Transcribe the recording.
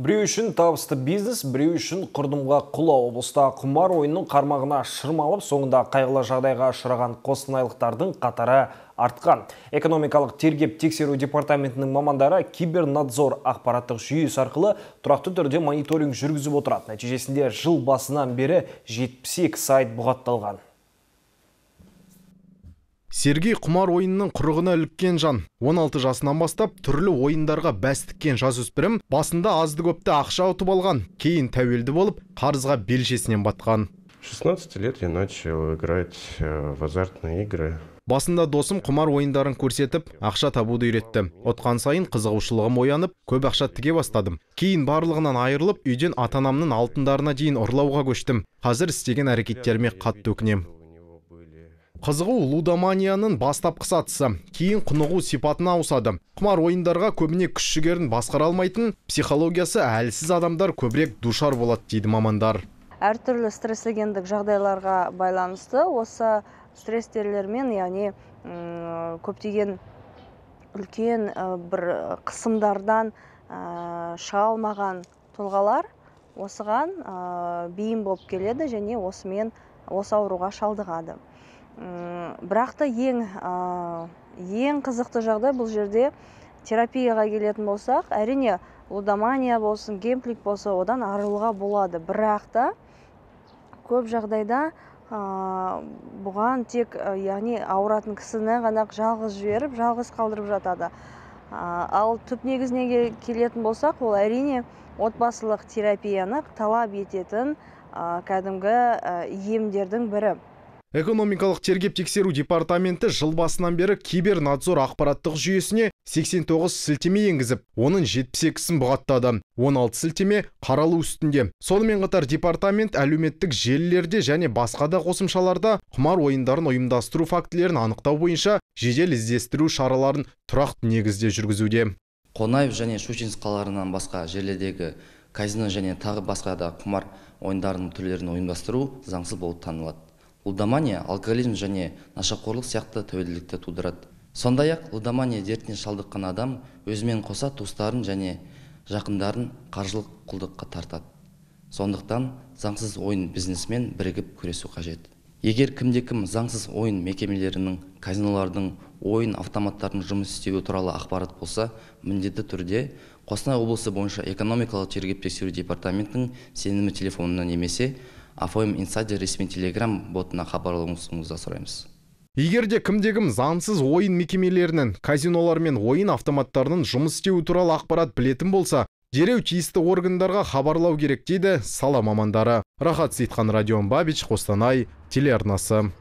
біреу үшін табысты бизнес біреу үшін құрдымға құла облыста құмар ойынның қармағына шырмалып соңында қайғылы жағдайға ұшыраған қостанайлықтардың қатары артқан экономикалық тергеп тексеру департаментінің мамандары кибернадзор ақпараттық жүйесі арқылы тұрақты түрде мониторинг жүргізіп отырады нәтижесінде жыл басынан бері 72 сайт бұғатталған сергей құмар ойынның құрығына іліккен жан 16 жасынан бастап түрлі ойындарға бәс тіккен жасөспірім басында азды көпті ақша ұтып алған кейін тәуелді болып қарызға белшесінен батқан 16 лет я начал играть э, в азартные игры басында досым құмар ойындарын көрсетіп ақша табуды үйретті Отқан сайын қызығушылығым оянып көп ақша тіге бастадым кейін барлығынан айырылып үйден ата анамның алтындарына дейін ұрлауға көштім қазір істеген әрекеттеріме қатты өкінемін қызығу лудоманияның бастапқы сатысы кейін құнығу сипатына ауысады құмар ойындарға көбіне күш жігерін басқара алмайтын психологиясы әлсіз адамдар көбірек душар болады дейді мамандар әртүрлі стрессогендік жағдайларға байланысты осы стресстерлермен яғни көптеген үлкен бір қысымдардан шыға алмаған тұлғалар осыған бейім болып келеді және осымен осы ауруға шалдығады Э, бірақ та ең ең қызықты жағдай бұл жерде терапияға келетін болсақ әрине лудомания болсын гемплик болса одан арылуға болады бірақ та көп жағдайда ә, бұған тек яғни ауыратын кісіні ғана жалғыз жіберіп жалғыз қалдырып жатады ал түп негізіне келетін болсақ ол әрине отбасылық терапияны талап ететін ә, кәдімгі емдердің бірі экономикалық тергеп тексеру департаменті жыл басынан бері кибернадзор ақпараттық жүйесіне 89 сілтеме еңгізіп, оның 78 сін бұғаттады 16 сілтеме қаралу үстінде сонымен қатар департамент әлеуметтік желілерде және басқа да қосымшаларда құмар ойындарын ұйымдастыру фактілерін анықтау бойынша жедел іздестіру шараларын тұрақты негізде жүргізуде қонаев және щучинск қалаларынан басқа жерлердегі казино және тағы басқа да құмар ойындарының түрлерін ұйымдастыру заңсыз болып танылады лудомания алкоголизм және нашақорлық сияқты тәуелділікті тудырады сондай ақ лудомания дертіне шалдыққан адам өзімен қоса туыстарын және жақындарын қаржылық құлдыққа тартады сондықтан заңсыз ойын бизнесмен бірігіп күресу қажет егер кімде кім заңсыз ойын мекемелерінің казинолардың ойын автоматтарының жұмыс істеуі туралы ақпарат болса міндетті түрде қостанай облысы бойынша экономикалық тергеп тексеру департаментінің сенімі телефонына немесе афм инсайдер ресми телеграм ботына хабарлауыңызды сұраймыз егер де кімде кім заңсыз ойын мекемелерінің казинолар мен ойын автоматтарының жұмыс істеуі туралы ақпарат білетін болса дереу тиісті органдарға хабарлау керек дейді сала мамандары рахат сейтхан радион бабич қостанай телеарнасы